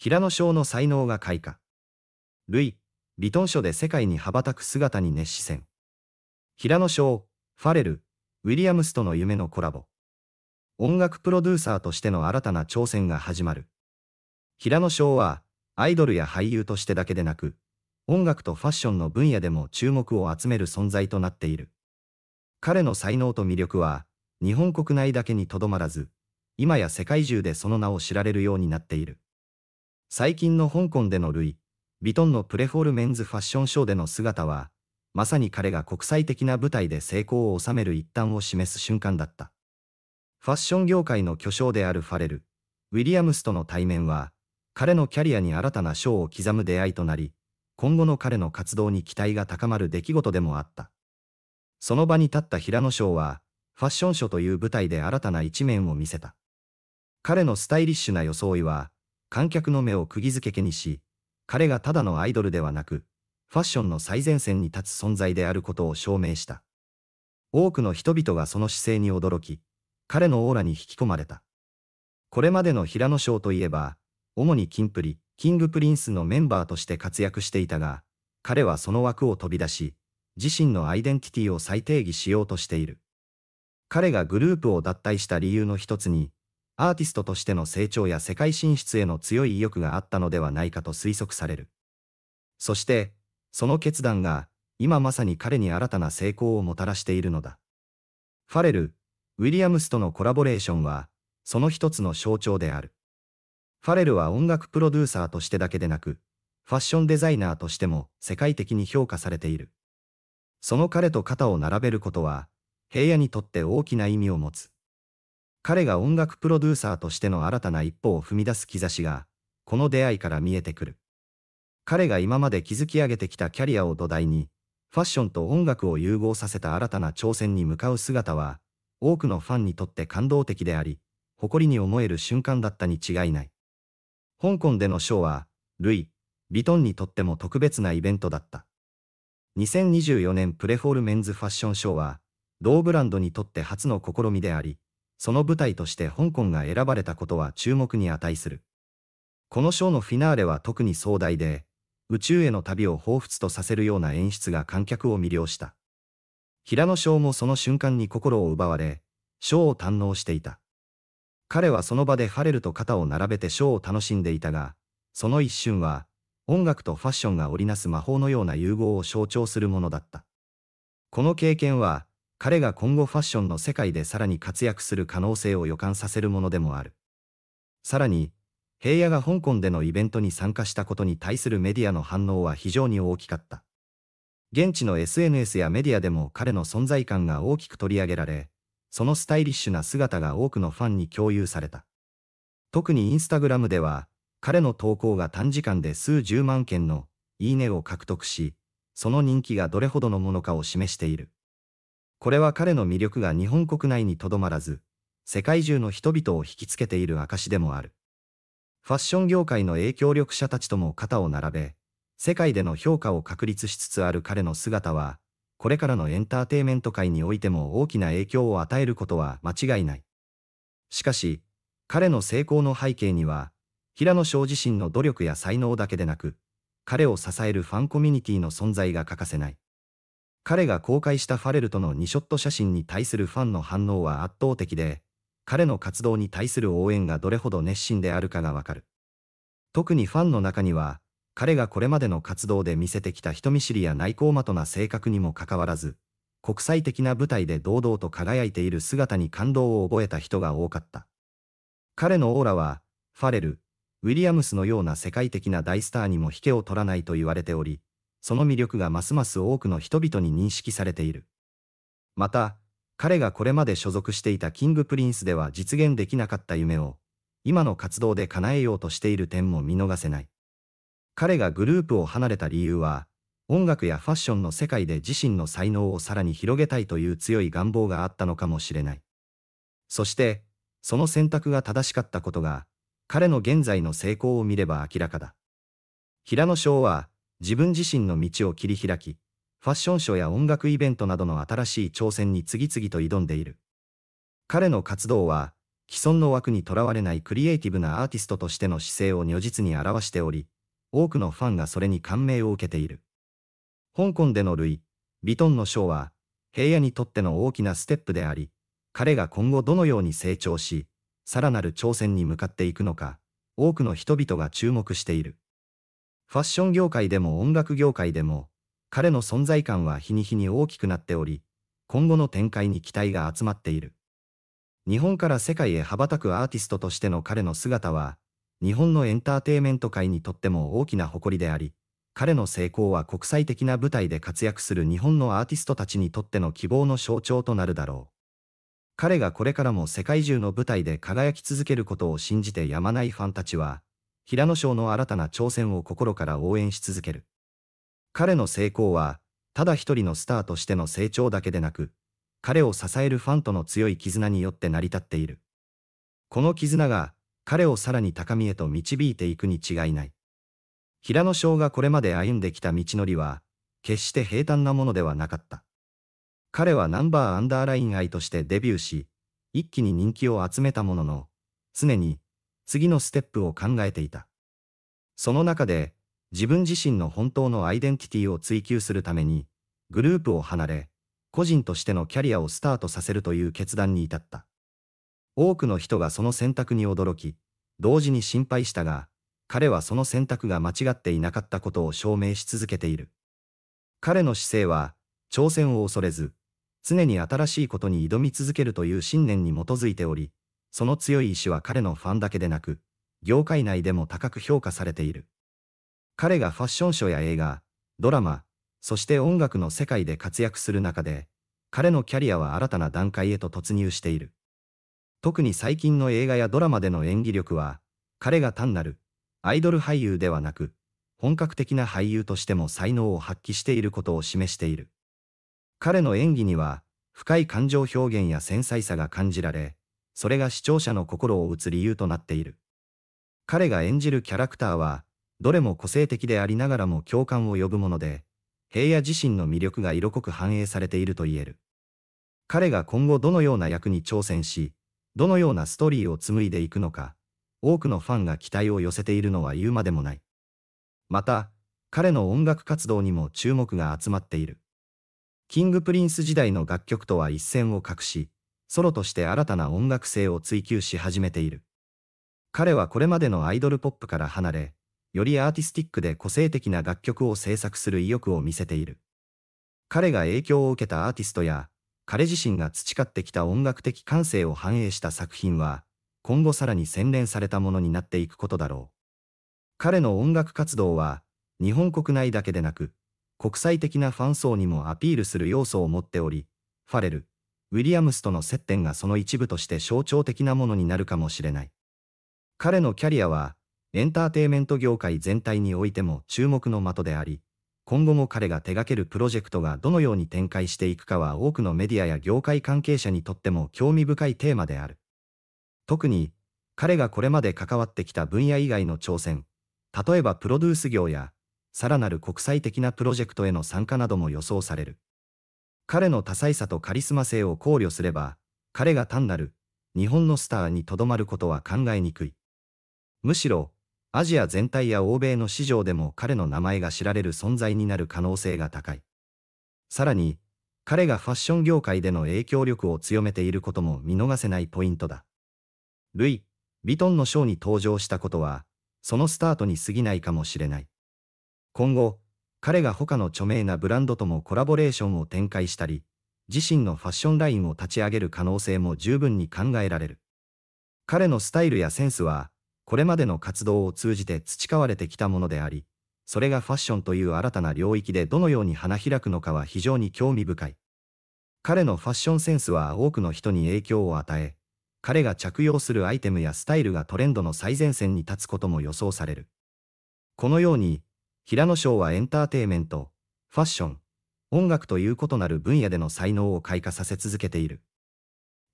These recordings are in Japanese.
平野翔の才能が開花。類、リトン書で世界に羽ばたく姿に熱視線。平野翔、ファレル、ウィリアムスとの夢のコラボ。音楽プロデューサーとしての新たな挑戦が始まる。平野翔は、アイドルや俳優としてだけでなく、音楽とファッションの分野でも注目を集める存在となっている。彼の才能と魅力は、日本国内だけにとどまらず、今や世界中でその名を知られるようになっている。最近の香港でのルイ・ヴィトンのプレフォールメンズファッションショーでの姿は、まさに彼が国際的な舞台で成功を収める一端を示す瞬間だった。ファッション業界の巨匠であるファレル、ウィリアムスとの対面は、彼のキャリアに新たな賞を刻む出会いとなり、今後の彼の活動に期待が高まる出来事でもあった。その場に立った平野賞は、ファッションショーという舞台で新たな一面を見せた。彼のスタイリッシュな装いは、観客の目を釘付けにし、彼がただのアイドルではなく、ファッションの最前線に立つ存在であることを証明した。多くの人々がその姿勢に驚き、彼のオーラに引き込まれた。これまでの平野賞といえば、主にキンプリ、キングプリンスのメンバーとして活躍していたが、彼はその枠を飛び出し、自身のアイデンティティを再定義しようとしている。彼がグループを脱退した理由の一つに、アーティストとしての成長や世界進出への強い意欲があったのではないかと推測される。そして、その決断が、今まさに彼に新たな成功をもたらしているのだ。ファレル、ウィリアムスとのコラボレーションは、その一つの象徴である。ファレルは音楽プロデューサーとしてだけでなく、ファッションデザイナーとしても世界的に評価されている。その彼と肩を並べることは、平野にとって大きな意味を持つ。彼が音楽プロデューサーとしての新たな一歩を踏み出す兆しが、この出会いから見えてくる。彼が今まで築き上げてきたキャリアを土台に、ファッションと音楽を融合させた新たな挑戦に向かう姿は、多くのファンにとって感動的であり、誇りに思える瞬間だったに違いない。香港でのショーは、ルイ・ヴィトンにとっても特別なイベントだった。2024年プレフォールメンズファッションショーは、同ブランドにとって初の試みであり、その舞台として香港が選ばれたことは注目に値する。このショーのフィナーレは特に壮大で、宇宙への旅を彷彿とさせるような演出が観客を魅了した。平野翔もその瞬間に心を奪われ、ショーを堪能していた。彼はその場でハレルと肩を並べてショーを楽しんでいたが、その一瞬は、音楽とファッションが織りなす魔法のような融合を象徴するものだった。この経験は、彼が今後ファッションの世界でさらに活躍する可能性を予感させるものでもある。さらに、平野が香港でのイベントに参加したことに対するメディアの反応は非常に大きかった。現地の SNS やメディアでも彼の存在感が大きく取り上げられ、そのスタイリッシュな姿が多くのファンに共有された。特にインスタグラムでは、彼の投稿が短時間で数十万件のいいねを獲得し、その人気がどれほどのものかを示している。これは彼の魅力が日本国内にとどまらず、世界中の人々を引きつけている証でもある。ファッション業界の影響力者たちとも肩を並べ、世界での評価を確立しつつある彼の姿は、これからのエンターテイメント界においても大きな影響を与えることは間違いない。しかし、彼の成功の背景には、平野翔自身の努力や才能だけでなく、彼を支えるファンコミュニティの存在が欠かせない。彼が公開したファレルとの2ショット写真に対するファンの反応は圧倒的で、彼の活動に対する応援がどれほど熱心であるかがわかる。特にファンの中には、彼がこれまでの活動で見せてきた人見知りや内向的な性格にもかかわらず、国際的な舞台で堂々と輝いている姿に感動を覚えた人が多かった。彼のオーラは、ファレル、ウィリアムスのような世界的な大スターにも引けを取らないと言われており、その魅力がますます多くの人々に認識されている。また、彼がこれまで所属していたキングプリンスでは実現できなかった夢を、今の活動で叶えようとしている点も見逃せない。彼がグループを離れた理由は、音楽やファッションの世界で自身の才能をさらに広げたいという強い願望があったのかもしれない。そして、その選択が正しかったことが、彼の現在の成功を見れば明らかだ。平野翔は、自分自身の道を切り開き、ファッションショーや音楽イベントなどの新しい挑戦に次々と挑んでいる。彼の活動は、既存の枠にとらわれないクリエイティブなアーティストとしての姿勢を如実に表しており、多くのファンがそれに感銘を受けている。香港でのルイ・ヴィトンのショーは、平野にとっての大きなステップであり、彼が今後どのように成長し、さらなる挑戦に向かっていくのか、多くの人々が注目している。ファッション業界でも音楽業界でも、彼の存在感は日に日に大きくなっており、今後の展開に期待が集まっている。日本から世界へ羽ばたくアーティストとしての彼の姿は、日本のエンターテイメント界にとっても大きな誇りであり、彼の成功は国際的な舞台で活躍する日本のアーティストたちにとっての希望の象徴となるだろう。彼がこれからも世界中の舞台で輝き続けることを信じてやまないファンたちは、平野翔の新たな挑戦を心から応援し続ける。彼の成功は、ただ一人のスターとしての成長だけでなく、彼を支えるファンとの強い絆によって成り立っている。この絆が、彼をさらに高みへと導いていくに違いない。平野翔がこれまで歩んできた道のりは、決して平坦なものではなかった。彼はナンバーアンダーライン愛としてデビューし、一気に人気を集めたものの、常に次のステップを考えていた。その中で、自分自身の本当のアイデンティティを追求するために、グループを離れ、個人としてのキャリアをスタートさせるという決断に至った。多くの人がその選択に驚き、同時に心配したが、彼はその選択が間違っていなかったことを証明し続けている。彼の姿勢は、挑戦を恐れず、常に新しいことに挑み続けるという信念に基づいており、その強い意志は彼のファンだけでなく、業界内でも高く評価されている。彼がファッションショーや映画、ドラマ、そして音楽の世界で活躍する中で、彼のキャリアは新たな段階へと突入している。特に最近の映画やドラマでの演技力は、彼が単なるアイドル俳優ではなく、本格的な俳優としても才能を発揮していることを示している。彼の演技には、深い感情表現や繊細さが感じられ、それが視聴者の心を打つ理由となっている。彼が演じるキャラクターは、どれも個性的でありながらも共感を呼ぶもので、平野自身の魅力が色濃く反映されていると言える。彼が今後どのような役に挑戦し、どのようなストーリーを紡いでいくのか、多くのファンが期待を寄せているのは言うまでもない。また、彼の音楽活動にも注目が集まっている。キングプリンス時代の楽曲とは一線を画し、ソロとして新たな音楽性を追求し始めている。彼はこれまでのアイドルポップから離れ、よりアーティスティックで個性的な楽曲を制作する意欲を見せている。彼が影響を受けたアーティストや、彼自身が培ってきた音楽的感性を反映した作品は、今後さらに洗練されたものになっていくことだろう。彼の音楽活動は、日本国内だけでなく、国際的なファン層にもアピールする要素を持っており、ファレル、ウィリアムスとの接点がその一部として象徴的なものになるかもしれない。彼のキャリアは、エンターテイメント業界全体においても注目の的であり、今後も彼が手掛けるプロジェクトがどのように展開していくかは多くのメディアや業界関係者にとっても興味深いテーマである。特に、彼がこれまで関わってきた分野以外の挑戦、例えばプロデュース業や、さらなる国際的なプロジェクトへの参加なども予想される。彼の多彩さとカリスマ性を考慮すれば、彼が単なる日本のスターにとどまることは考えにくい。むしろ、アジア全体や欧米の市場でも彼の名前が知られる存在になる可能性が高い。さらに、彼がファッション業界での影響力を強めていることも見逃せないポイントだ。ルイ・ヴィトンのショーに登場したことは、そのスタートに過ぎないかもしれない。今後、彼が他の著名なブランドともコラボレーションを展開したり、自身のファッションラインを立ち上げる可能性も十分に考えられる。彼のスタイルやセンスは、これまでの活動を通じて培われてきたものであり、それがファッションという新たな領域でどのように花開くのかは非常に興味深い。彼のファッションセンスは多くの人に影響を与え、彼が着用するアイテムやスタイルがトレンドの最前線に立つことも予想される。このように、平野翔はエンターテイメント、ファッション、音楽という異なる分野での才能を開花させ続けている。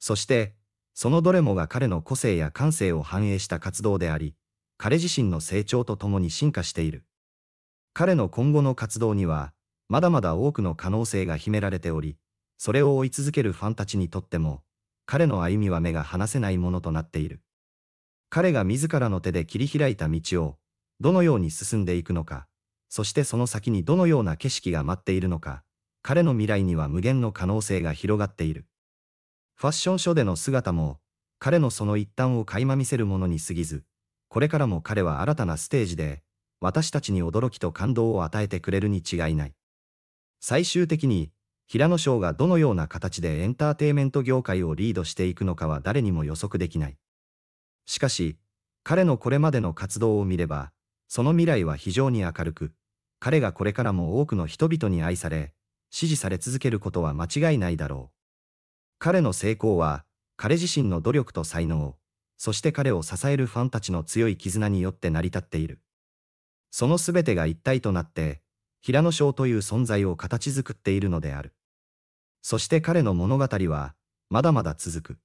そして、そのどれもが彼の個性や感性を反映した活動であり、彼自身の成長とともに進化している。彼の今後の活動には、まだまだ多くの可能性が秘められており、それを追い続けるファンたちにとっても、彼の歩みは目が離せないものとなっている。彼が自らの手で切り開いた道を、どのように進んでいくのか。そしてその先にどのような景色が待っているのか、彼の未来には無限の可能性が広がっている。ファッションショーでの姿も、彼のその一端を垣間見せるものに過ぎず、これからも彼は新たなステージで、私たちに驚きと感動を与えてくれるに違いない。最終的に、平野翔がどのような形でエンターテイメント業界をリードしていくのかは誰にも予測できない。しかし、彼のこれまでの活動を見れば、その未来は非常に明るく、彼がこれからも多くの人々に愛され、支持され続けることは間違いないだろう。彼の成功は、彼自身の努力と才能、そして彼を支えるファンたちの強い絆によって成り立っている。その全てが一体となって、平野翔という存在を形作っているのである。そして彼の物語は、まだまだ続く。